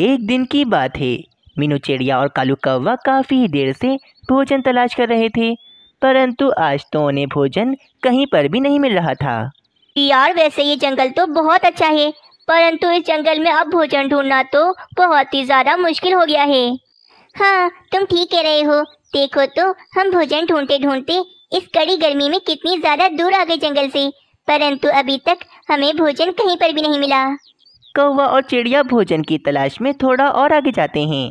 एक दिन की बात है मीनू चिड़िया और कालू कौवा काफ़ी देर से भोजन तलाश कर रहे थे परंतु आज तो उन्हें भोजन कहीं पर भी नहीं मिल रहा था यार वैसे ये जंगल तो बहुत अच्छा है परंतु इस जंगल में अब भोजन ढूंढना तो बहुत ही ज़्यादा मुश्किल हो गया है हाँ तुम ठीक कह रहे हो देखो तो हम भोजन ढूंढते ढूंढते इस कड़ी गर्मी में कितनी ज़्यादा दूर आ गए जंगल से परंतु अभी तक हमें भोजन कहीं पर भी नहीं मिला कौवा और चिड़िया भोजन की तलाश में थोड़ा और आगे जाते हैं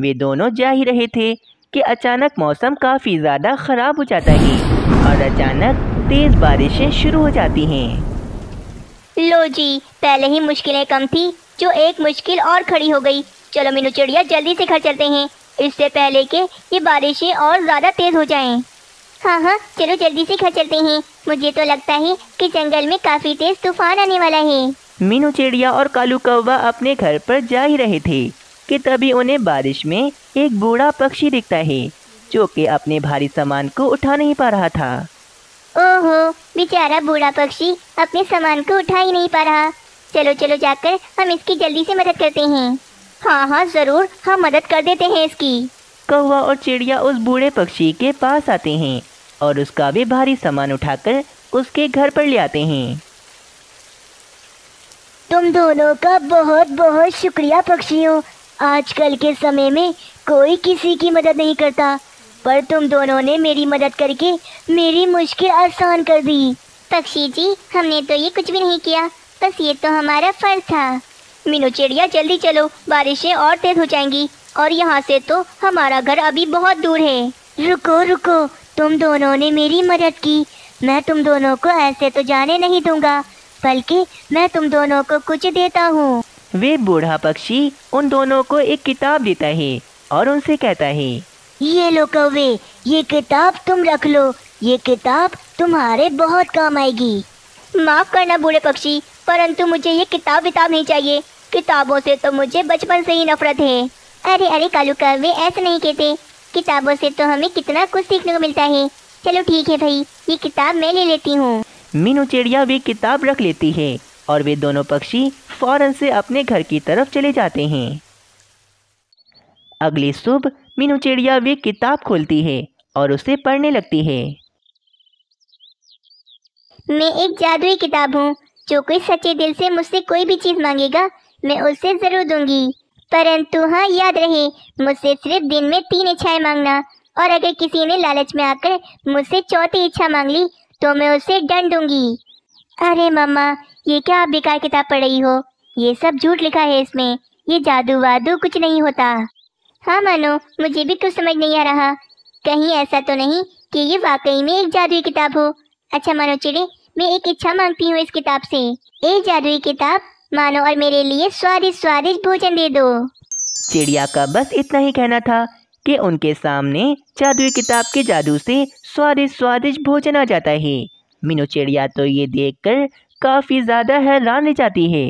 वे दोनों जा ही रहे थे कि अचानक मौसम काफ़ी ज़्यादा ख़राब हो जाता है और अचानक तेज़ बारिशें शुरू हो जाती हैं लो जी पहले ही मुश्किलें कम थी जो एक मुश्किल और खड़ी हो गई चलो मीनू चिड़िया जल्दी से घर चलते हैं इससे पहले के ये बारिशें और ज़्यादा तेज़ हो जाएं। हाँ हाँ चलो जल्दी से घर चलते हैं मुझे तो लगता है कि जंगल में काफ़ी तेज़ तूफान आने वाला है मीनू चिड़िया और कालू कौवा अपने घर पर जा ही रहे थे कि तभी उन्हें बारिश में एक बूढ़ा पक्षी दिखता है जो कि अपने भारी सामान को उठा नहीं पा रहा था ओहो बेचारा बूढ़ा पक्षी अपने सामान को उठा ही नहीं पा रहा चलो चलो जाकर हम इसकी जल्दी से मदद करते हैं हाँ हाँ जरूर हम मदद कर देते हैं इसकी कौवा और चिड़िया उस बूढ़े पक्षी के पास आते हैं और उसका भी भारी सामान उठाकर उसके घर पर ले आते हैं तुम दोनों का बहुत बहुत शुक्रिया पक्षियों आजकल के समय में कोई किसी की मदद नहीं करता पर तुम दोनों ने मेरी मदद करके मेरी मुश्किल आसान कर दी पक्षी जी हमने तो ये कुछ भी नहीं किया बस ये तो हमारा फर्ज था मीनू चिड़िया जल्दी चलो बारिशें और तेज हो जाएंगी और यहाँ से तो हमारा घर अभी बहुत दूर है रुको रुको तुम दोनों ने मेरी मदद की मैं तुम दोनों को ऐसे तो जाने नहीं दूंगा बल्कि मैं तुम दोनों को कुछ देता हूँ वे बूढ़ा पक्षी उन दोनों को एक किताब देता है और उनसे कहता है ये लो कौवे ये किताब तुम रख लो ये किताब तुम्हारे बहुत काम आएगी माफ करना बूढ़े पक्षी परंतु मुझे ये किताब विताब नहीं चाहिए किताबों से तो मुझे बचपन से ही नफरत है अरे अरे कालू कौवे ऐसा नहीं कहते किताबों से तो हमें कितना कुछ सीखने को मिलता है चलो ठीक है भाई ये किताब मैं ले लेती हूँ मीनू चिड़िया भी किताब रख लेती है और वे दोनों पक्षी फौरन से अपने घर की तरफ चले जाते हैं अगली सुबह मीनू चिड़िया भी किताब खोलती है और उसे पढ़ने लगती है मैं एक जादुई किताब हूँ जो कोई सच्चे दिल से मुझसे कोई भी चीज़ मांगेगा मैं उसे ज़रूर दूंगी परंतु हाँ याद रहे मुझसे सिर्फ दिन में तीन इच्छाएं मांगना और अगर किसी ने लालच में आकर मुझसे चौथी इच्छा मांग ली तो मैं उसे दूंगी अरे मम्मा ये क्या आप बेकार किताब पढ़ रही हो ये सब झूठ लिखा है इसमें ये जादू वादू कुछ नहीं होता हाँ मानो मुझे भी कुछ समझ नहीं आ रहा कहीं ऐसा तो नहीं कि ये वाकई में एक जादुई किताब हो अच्छा मानो चिड़े मैं एक इच्छा मांगती हूँ इस किताब से एक जादुई किताब मानो और मेरे लिए स्वादिष्ट स्वादिष्ट भोजन दे दो चिड़िया का बस इतना ही कहना था कि उनके सामने जादुई किताब के जादू से स्वादिष्ट स्वादिष्ट भोजन आ जाता है मीनू चिड़िया तो ये देखकर काफ़ी ज़्यादा हैरान रह जाती है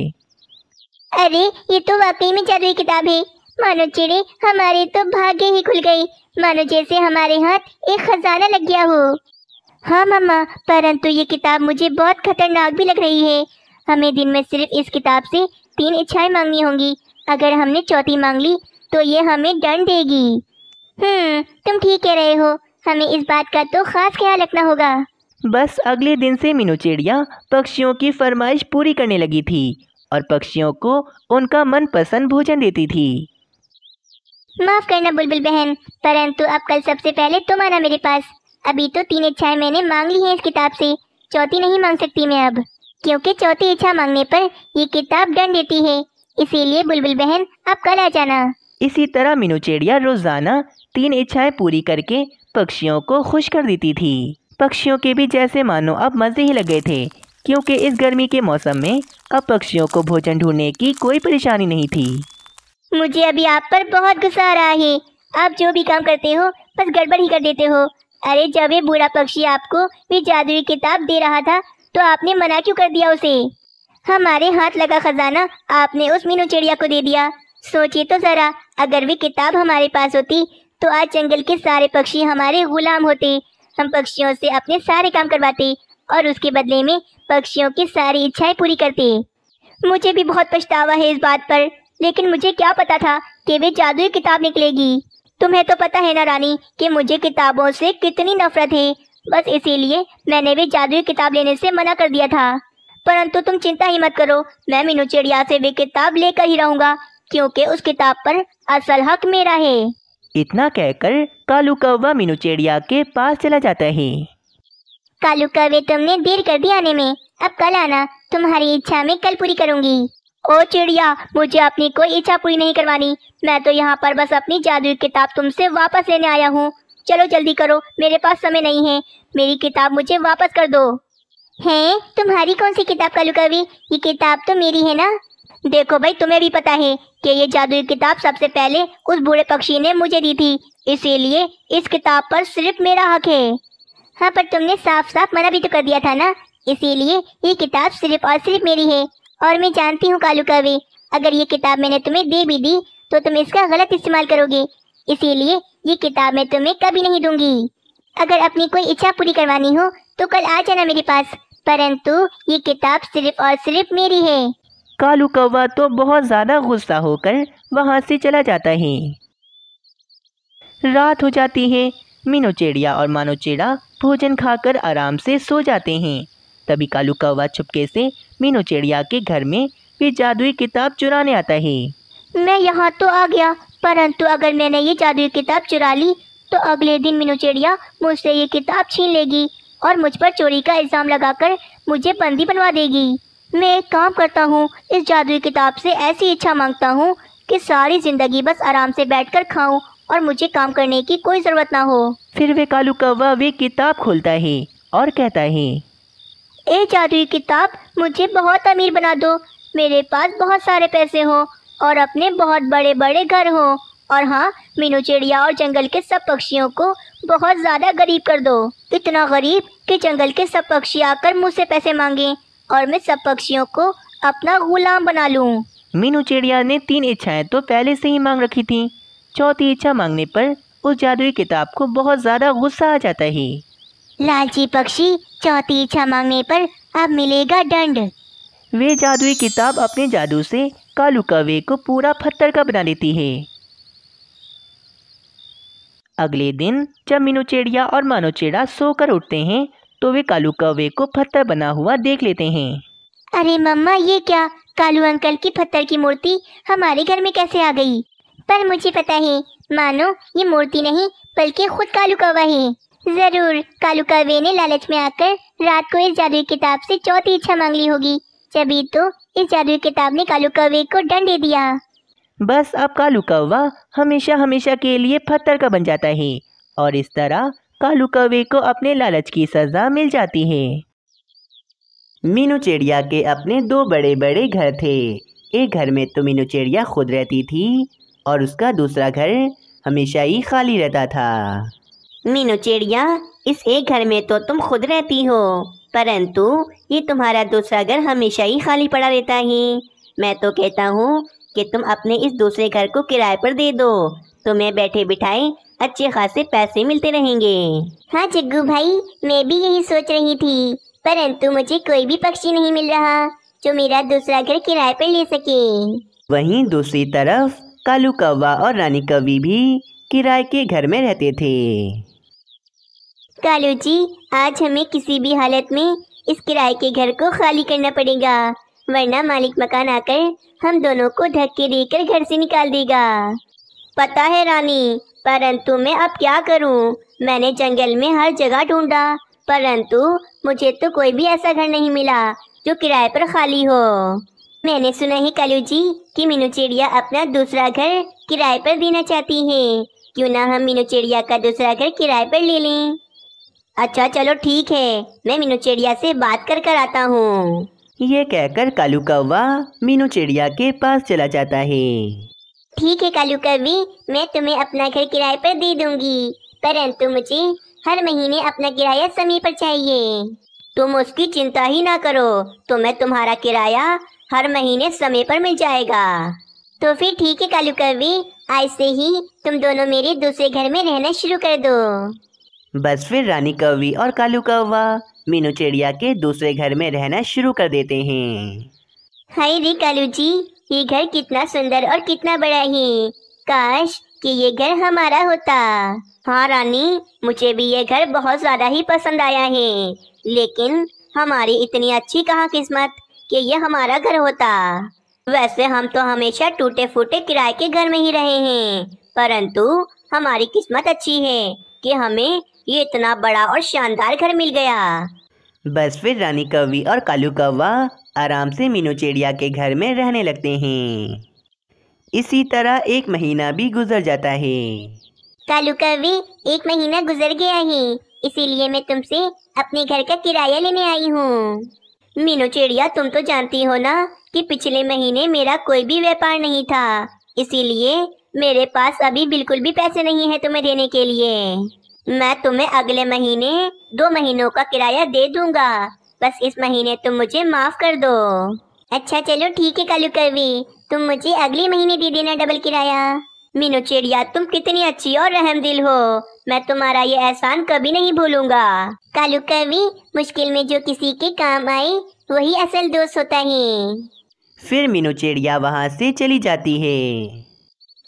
अरे ये तो वाकई में जादुई किताब है मानो चिड़ी हमारे तो भाग्य ही खुल गई मानो जैसे हमारे हाथ एक खजाना लग गया हो हाँ मामा परंतु ये किताब मुझे बहुत खतरनाक भी लग रही है हमें दिन में सिर्फ इस किताब से तीन इच्छाएं मांगनी होंगी अगर हमने चौथी मांग ली तो ये हमें डंड देगी हम्म तुम ठीक कह रहे हो हमें इस बात का तो खास ख्याल रखना होगा बस अगले दिन से मीनू चिड़िया पक्षियों की फरमाइश पूरी करने लगी थी और पक्षियों को उनका मन पसंद भोजन देती थी माफ करना बुलबुल बहन परंतु अब कल सबसे पहले तुम आना मेरे पास अभी तो तीन इच्छाएं मैंने मांग ली है इस किताब से चौथी नहीं मांग सकती मैं अब क्योंकि चौथी इच्छा मांगने पर ये किताब डंड देती है इसीलिए बुलबुल बहन अब कल आ जाना इसी तरह मीनू चिड़िया रोजाना तीन इच्छाएं पूरी करके पक्षियों को खुश कर देती थी पक्षियों के भी जैसे मानो अब मज़े ही लगे थे क्योंकि इस गर्मी के मौसम में अब पक्षियों को भोजन ढूंढने की कोई परेशानी नहीं थी मुझे अभी आप पर बहुत गुस्सा आ रहा है आप जो भी काम करते हो बस गड़बड़ ही कर देते हो अरे जब ये बूढ़ा पक्षी आपको भी जादुई किताब दे रहा था तो आपने मना क्यों कर दिया उसे हमारे हाथ लगा खजाना आपने उस मीनू चिड़िया को दे दिया सोचिए तो ज़रा अगर वे किताब हमारे पास होती तो आज जंगल के सारे पक्षी हमारे गुलाम होते हम पक्षियों से अपने सारे काम करवाते और उसके बदले में पक्षियों की सारी इच्छाएं पूरी करते मुझे भी बहुत पछतावा है इस बात पर लेकिन मुझे क्या पता था कि वे जादुई किताब निकलेगी तुम्हें तो पता है ना रानी कि मुझे किताबों से कितनी नफरत है बस इसीलिए मैंने वे जादुई किताब लेने से मना कर दिया था परंतु तुम चिंता ही मत करो मैं मीनू चिड़िया से वे किताब लेकर ही रहूंगा क्योंकि उस किताब पर असल हक मेरा है इतना कहकर कालू कौवा मीनू चिड़िया के पास चला जाता है कालू कौवे तुमने देर कर दी आने में अब कल आना तुम्हारी इच्छा में कल पूरी करूंगी ओ चिड़िया मुझे अपनी कोई इच्छा पूरी नहीं करवानी मैं तो यहाँ पर बस अपनी जादू किताब तुमसे वापस लेने आया हूँ चलो जल्दी करो मेरे पास समय नहीं है मेरी किताब मुझे वापस कर दो हैं तुम्हारी कौन सी किताब कालू कवि ये किताब तो मेरी है ना देखो भाई तुम्हें भी पता है कि ये जादुई किताब सबसे पहले उस बूढ़े पक्षी ने मुझे दी थी इसीलिए इस किताब पर सिर्फ मेरा हक है हाँ पर तुमने साफ साफ मना भी तो कर दिया था ना इसीलिए ये किताब सिर्फ और सिर्फ मेरी है और मैं जानती हूँ कालू कावे अगर ये किताब मैंने तुम्हें दे भी दी तो तुम इसका गलत इस्तेमाल करोगे इसीलिए ये किताब मैं तुम्हें कभी नहीं दूंगी अगर अपनी कोई इच्छा पूरी करवानी हो तो कल आ जाना मेरे पास परंतु ये किताब सिर्फ और सिर्फ मेरी है कालू कौवा तो बहुत ज़्यादा गुस्सा होकर वहाँ से चला जाता है रात हो जाती है मीनो चिड़िया और मानो चिड़ा भोजन खाकर आराम से सो जाते हैं तभी कालू कौवा छुपके से मीनो चिड़िया के घर में भी जादुई किताब चुराने आता है मैं यहाँ तो आ गया परंतु अगर मैंने ये जादुई किताब चुरा ली तो अगले दिन मीनू चिड़िया मुझसे ये किताब छीन लेगी और मुझ पर चोरी का इल्ज़ाम लगाकर मुझे बंदी बनवा देगी मैं एक काम करता हूँ इस जादुई किताब से ऐसी इच्छा मांगता हूँ कि सारी ज़िंदगी बस आराम से बैठकर खाऊं और मुझे काम करने की कोई ज़रूरत ना हो फिर वे कालू कौवा वे किताब खोलता है और कहता है ए जादुई किताब मुझे बहुत अमीर बना दो मेरे पास बहुत सारे पैसे हो और अपने बहुत बड़े बड़े घर हो और हाँ मीनू चिड़िया और जंगल के सब पक्षियों को बहुत ज़्यादा गरीब कर दो इतना गरीब कि जंगल के सब पक्षी आकर मुझसे पैसे मांगें और मैं सब पक्षियों को अपना गुलाम बना लूँ मीनू चिड़िया ने तीन इच्छाएं तो पहले से ही मांग रखी थी चौथी इच्छा मांगने पर उस जादुई किताब को बहुत ज़्यादा गुस्सा आ जाता है लालची पक्षी चौथी इच्छा मांगने पर अब मिलेगा दंड वे जादुई किताब अपने जादू से कालू कवे को पूरा पत्थर का बना लेती है अगले दिन जब मीनू चिड़िया और मानो चिड़ा सोकर उठते हैं तो वे कालू कौवे को पत्थर बना हुआ देख लेते हैं अरे मम्मा ये क्या कालू अंकल की पत्थर की मूर्ति हमारे घर में कैसे आ गई पर मुझे पता है मानो ये मूर्ति नहीं बल्कि खुद कालू कौवा है जरूर कालू कौवे ने लालच में आकर रात को इस जादू किताब से चौथी इच्छा मांग ली होगी जबी तो इस जादू किताब ने कालू कौवे को दंड दे दिया बस अब कालू कौवा हमेशा हमेशा के लिए पत्थर का बन जाता है और इस तरह कालू कौवे को अपने लालच की सज़ा मिल जाती है मीनू चिड़िया के अपने दो बड़े बड़े घर थे एक घर में तो मीनू चिड़िया खुद रहती थी और उसका दूसरा घर हमेशा ही खाली रहता था मीनू चिड़िया इस एक घर में तो तुम खुद रहती हो परंतु ये तुम्हारा दूसरा घर हमेशा ही खाली पड़ा रहता है मैं तो कहता हूँ कि तुम अपने इस दूसरे घर को किराए पर दे दो तुम्हें बैठे बिठाए अच्छे खासे पैसे मिलते रहेंगे हाँ जग्गू भाई मैं भी यही सोच रही थी परंतु मुझे कोई भी पक्षी नहीं मिल रहा जो मेरा दूसरा घर किराए पर ले सके वहीं दूसरी तरफ कालू कौवा और रानी कवि भी किराए के घर में रहते थे कालू जी आज हमें किसी भी हालत में इस किराए के घर को खाली करना पड़ेगा वरना मालिक मकान आकर हम दोनों को धक्के देकर घर से निकाल देगा पता है रानी परंतु मैं अब क्या करूं? मैंने जंगल में हर जगह ढूंढा परंतु मुझे तो कोई भी ऐसा घर नहीं मिला जो किराए पर खाली हो मैंने सुना है कलू जी कि मीनू चिड़िया अपना दूसरा घर किराए पर देना चाहती है क्यों ना हम मीनू चिड़िया का दूसरा घर किराए पर ले लें अच्छा चलो ठीक है मैं मीनू चिड़िया से बात कर कर आता हूँ ये कहकर कालू कौवा मीनू चिड़िया के पास चला जाता है ठीक है कालू कवि मैं तुम्हें अपना घर किराए पर दे दूंगी परंतु मुझे हर महीने अपना किराया समय पर चाहिए तुम उसकी चिंता ही ना करो तुम्हें तो तुम्हारा किराया हर महीने समय पर मिल जाएगा तो फिर ठीक है कालू कवि आज से ही तुम दोनों मेरे दूसरे घर में रहना शुरू कर दो बस फिर रानी कवि और कालू कौवा मीनू चिड़िया के दूसरे घर में रहना शुरू कर देते हैं हाय रे कालू जी ये घर कितना सुंदर और कितना बड़ा है काश कि ये घर हमारा होता हाँ रानी मुझे भी ये घर बहुत ज्यादा ही पसंद आया है लेकिन हमारी इतनी अच्छी कहाँ किस्मत कि ये हमारा घर होता वैसे हम तो हमेशा टूटे फूटे किराए के घर में ही रहे हैं परंतु हमारी किस्मत अच्छी है कि हमें ये इतना बड़ा और शानदार घर मिल गया बस फिर रानी कौवी और कालू कौवा आराम से मीनू चिड़िया के घर में रहने लगते हैं इसी तरह एक महीना भी गुजर जाता है कालू कौवी एक महीना गुजर गया है इसीलिए मैं तुमसे अपने घर का किराया लेने आई हूँ मीनू चिड़िया तुम तो जानती हो ना कि पिछले महीने मेरा कोई भी व्यापार नहीं था इसीलिए मेरे पास अभी बिल्कुल भी पैसे नहीं है तुम्हें देने के लिए मैं तुम्हें अगले महीने दो महीनों का किराया दे दूंगा बस इस महीने तुम मुझे माफ कर दो अच्छा चलो ठीक है कालू करवी तुम मुझे अगले महीने दे देना डबल किराया मीनू चिड़िया तुम कितनी अच्छी और रहम दिल हो मैं तुम्हारा ये एहसान कभी नहीं भूलूंगा कालू कवि मुश्किल में जो किसी के काम आए वही असल दोस्त होता है फिर मीनू चिड़िया वहाँ से चली जाती है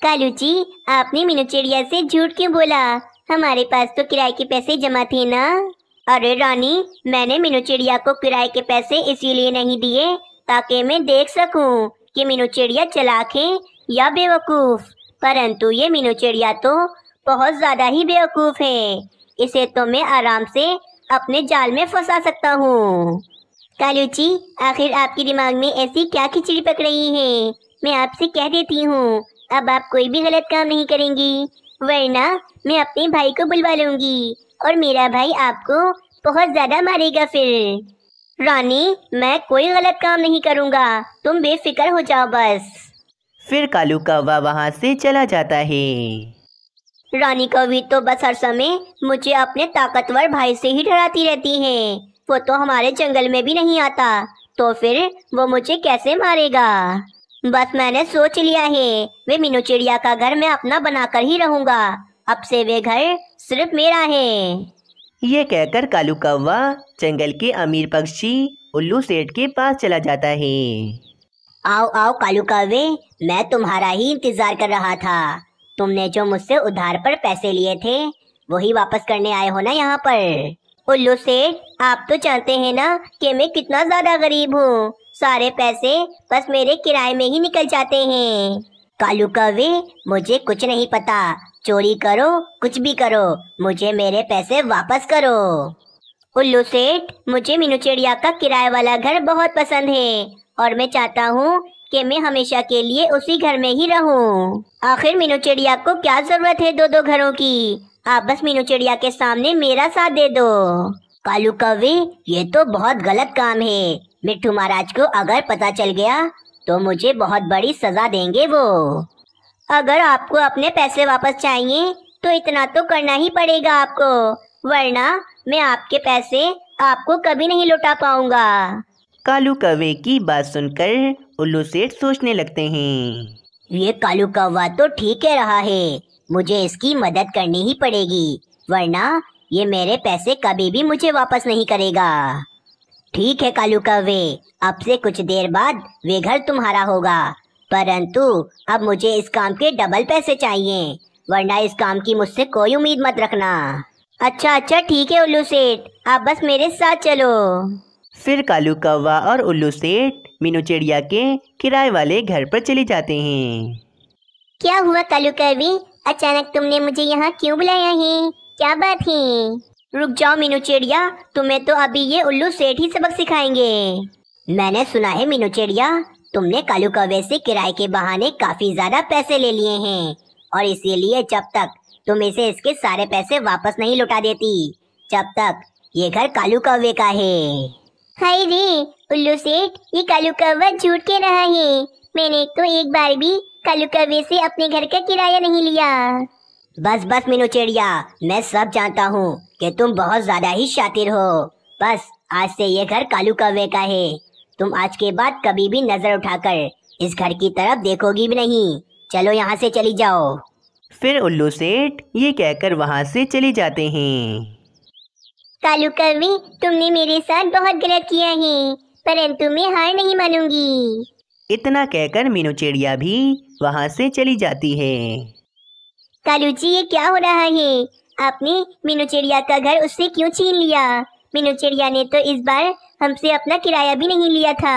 कालू जी आपने मीनू चिड़िया से झूठ क्यों बोला हमारे पास तो किराए के पैसे जमा थे ना अरे रानी मैंने मीनू चिड़िया को किराए के पैसे इसीलिए नहीं दिए ताकि मैं देख सकूं कि मीनू चिड़िया चलाक है या बेवकूफ परंतु ये मीनू चिड़िया तो बहुत ज्यादा ही बेवकूफ है इसे तो मैं आराम से अपने जाल में फंसा सकता हूँ कालू जी आखिर आपके दिमाग में ऐसी क्या खिचड़ी पक रही है मैं आपसे कह देती हूँ अब आप कोई भी गलत काम नहीं करेंगी वरना मैं अपने भाई को बुलवा लूंगी और मेरा भाई आपको बहुत ज्यादा मारेगा फिर रानी मैं कोई गलत काम नहीं करूँगा तुम बेफिक्र हो जाओ बस फिर कालू कौवा वहाँ से चला जाता है रानी कौवी तो बस हर समय मुझे अपने ताकतवर भाई से ही डराती रहती है वो तो हमारे जंगल में भी नहीं आता तो फिर वो मुझे कैसे मारेगा बस मैंने सोच लिया है वे मीनू चिड़िया का घर मैं अपना बनाकर ही रहूंगा अब से वे घर सिर्फ मेरा है ये कहकर कालू कौवा जंगल के अमीर पक्षी उल्लू सेठ के पास चला जाता है आओ आओ कालू कौवे मैं तुम्हारा ही इंतजार कर रहा था तुमने जो मुझसे उधार पर पैसे लिए थे वही वापस करने आए हो ना यहाँ पर उल्लू सेठ आप तो जानते हैं ना कि मैं कितना ज्यादा गरीब हूँ सारे पैसे बस मेरे किराए में ही निकल जाते हैं कालू कवे मुझे कुछ नहीं पता चोरी करो कुछ भी करो मुझे मेरे पैसे वापस करो उल्लू सेठ मुझे मीनू चिड़िया का किराए वाला घर बहुत पसंद है और मैं चाहता हूँ कि मैं हमेशा के लिए उसी घर में ही रहूं। आखिर मीनू चिड़िया को क्या जरूरत है दो दो घरों की आप बस मीनू चिड़िया के सामने मेरा साथ दे दो कालू कवे ये तो बहुत गलत काम है मिट्टू महाराज को अगर पता चल गया तो मुझे बहुत बड़ी सजा देंगे वो अगर आपको अपने पैसे वापस चाहिए तो इतना तो करना ही पड़ेगा आपको वरना मैं आपके पैसे आपको कभी नहीं लौटा पाऊंगा कालू कौवे की बात सुनकर उल्लू सेठ सोचने लगते हैं ये कालू कौवा तो ठीक है रहा है मुझे इसकी मदद करनी ही पड़ेगी वरना ये मेरे पैसे कभी भी मुझे वापस नहीं करेगा ठीक है कालू कवे अब से कुछ देर बाद वे घर तुम्हारा होगा परंतु अब मुझे इस काम के डबल पैसे चाहिए वरना इस काम की मुझसे कोई उम्मीद मत रखना अच्छा अच्छा ठीक है उल्लू सेठ आप बस मेरे साथ चलो फिर कालू कौवा और उल्लू सेठ मीनू चिड़िया के किराए वाले घर पर चले जाते हैं क्या हुआ कालू कवि अचानक तुमने मुझे यहाँ क्यों बुलाया है क्या बात है रुक जाओ मीनू चिड़िया तुम्हें तो अभी ये उल्लू सेठ ही सबक सिखाएंगे मैंने सुना है मीनू चिड़िया तुमने कालू कौवे से किराए के बहाने काफी ज्यादा पैसे ले लिए हैं और इसीलिए जब तक तुम इसे इसके सारे पैसे वापस नहीं लुटा देती जब तक ये घर कालू कौवे का है हाय रे उल्लू सेठ ये कालू कौवा झूठ के रहा है मैंने तो एक बार भी कालू कौवे से अपने घर का किराया नहीं लिया बस बस मीनू चिड़िया मैं सब जानता हूँ कि तुम बहुत ज्यादा ही शातिर हो बस आज से ये घर कालू कौवे का है तुम आज के बाद कभी भी नजर उठाकर इस घर की तरफ देखोगी भी नहीं चलो यहाँ से चली जाओ फिर उल्लू सेठ ये कहकर वहाँ से चले जाते हैं कालू कौवे तुमने मेरे साथ बहुत गलत किया है परंतु मैं हार नहीं मानूंगी इतना कहकर मीनू चिड़िया भी वहाँ से चली जाती है कालू जी ये क्या हो रहा है आपने मीनू चिड़िया का घर उससे क्यों छीन लिया मीनू चिड़िया ने तो इस बार हमसे अपना किराया भी नहीं लिया था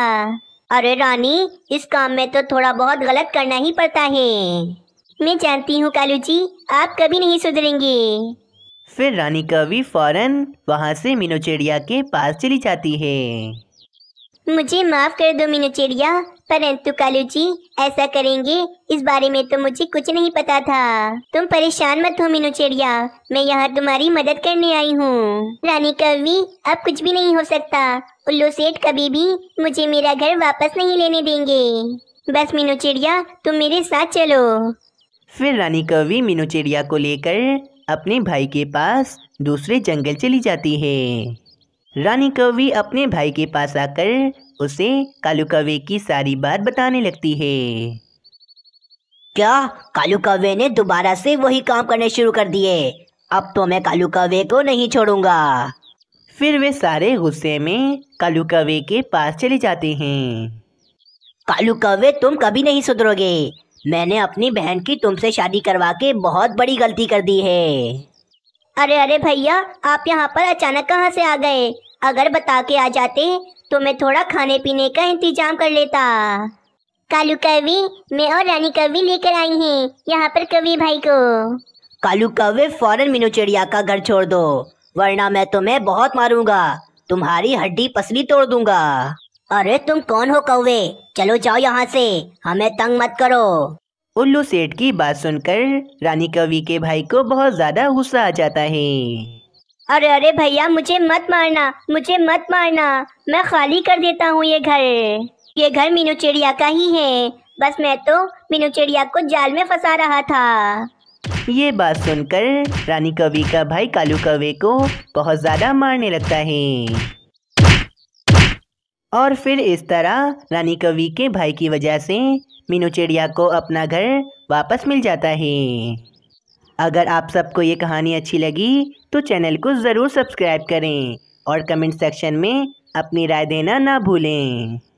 अरे रानी इस काम में तो थोड़ा बहुत गलत करना ही पड़ता है मैं जानती हूँ कालू जी आप कभी नहीं सुधरेंगे फिर रानी कवि फौरन वहाँ से मीनू चिड़िया के पास चली जाती है मुझे माफ कर दो मीनू चिड़िया परंतु कालू जी ऐसा करेंगे इस बारे में तो मुझे कुछ नहीं पता था तुम परेशान मत हो मीनू चिड़िया मैं यहाँ तुम्हारी मदद करने आई हूँ रानी कवि अब कुछ भी नहीं हो सकता उल्लू सेठ कभी भी मुझे मेरा घर वापस नहीं लेने देंगे बस मीनू चिड़िया तुम मेरे साथ चलो फिर रानी कवि मीनू चिड़िया को लेकर अपने भाई के पास दूसरे जंगल चली जाती है रानी कवि अपने भाई के पास आकर उसे कालू कौवे की सारी बात बताने लगती है क्या कालू कौवे ने दोबारा से वही काम करने शुरू कर दिए अब तो मैं कालू कौवे को नहीं छोड़ूंगा फिर वे सारे गुस्से में कालू कौवे के पास चले जाते हैं कालू कौवे तुम कभी नहीं सुधरोगे मैंने अपनी बहन की तुमसे शादी करवा के बहुत बड़ी गलती कर दी है अरे अरे भैया आप यहाँ पर अचानक कहाँ से आ गए अगर बता के आ जाते तो मैं थोड़ा खाने पीने का इंतजाम कर लेता कालू कवि मैं और रानी कवि लेकर आई हैं यहाँ पर कवि भाई को कालू कवि फौरन मीनू चिड़िया का घर छोड़ दो वरना मैं तुम्हें बहुत मारूंगा तुम्हारी हड्डी पसली तोड़ दूंगा अरे तुम कौन हो कौवे चलो जाओ यहाँ से हमें तंग मत करो उल्लू सेठ की बात सुनकर रानी कवि के भाई को बहुत ज्यादा गुस्सा आ जाता है अरे अरे भैया मुझे मत मारना मुझे मत मारना मैं खाली कर देता हूँ ये घर ये घर मीनू चिड़िया का ही है बस मैं तो मीनू चिड़िया को जाल में फंसा रहा था ये बात सुनकर रानी कवि का भाई कालू कवे को बहुत ज्यादा मारने लगता है और फिर इस तरह रानी कवि के भाई की वजह से मीनू चिड़िया को अपना घर वापस मिल जाता है अगर आप सबको ये कहानी अच्छी लगी तो चैनल को ज़रूर सब्सक्राइब करें और कमेंट सेक्शन में अपनी राय देना ना भूलें